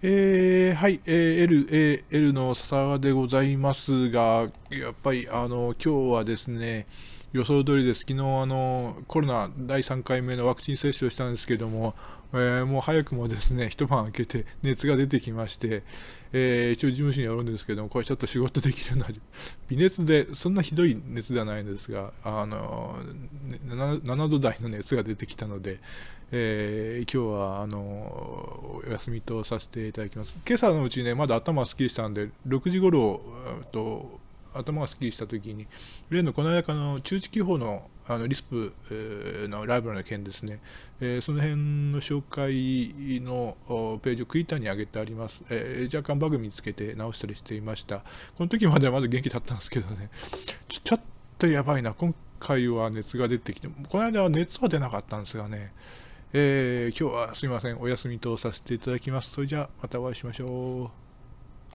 えー、はい、えー、L、え L の笹川でございますが、やっぱり、あの、今日はですね、予想通りです。昨日、あの、コロナ第3回目のワクチン接種をしたんですけども、えー、もう早くもですね、一晩明けて熱が出てきまして、えー、一応事務所にやるんですけども、これちょっと仕事できるな、微熱で、そんなひどい熱ではないんですが、あの、7, 7度台の熱が出てきたので、えー、今日は、あの、お休みとさせていただきます。今朝のうちね、まだ頭がすっきりしたんで、6時頃、ろ、と、頭がすっきりしたときに、例のこの間の、中地記法のあのリスプ、のライブラリの件ですね、えー、その辺の紹介のページをクイッターに上げてあります、えー、若干バグ見つけて直したりしていました。この時まではまだ元気だったんですけどね、ちょちょっとやばいな、今回は熱が出てきて、この間は熱は出なかったんですがね、えー、今日はすいません、お休みとさせていただきます。それじゃあ、またお会いしましょう。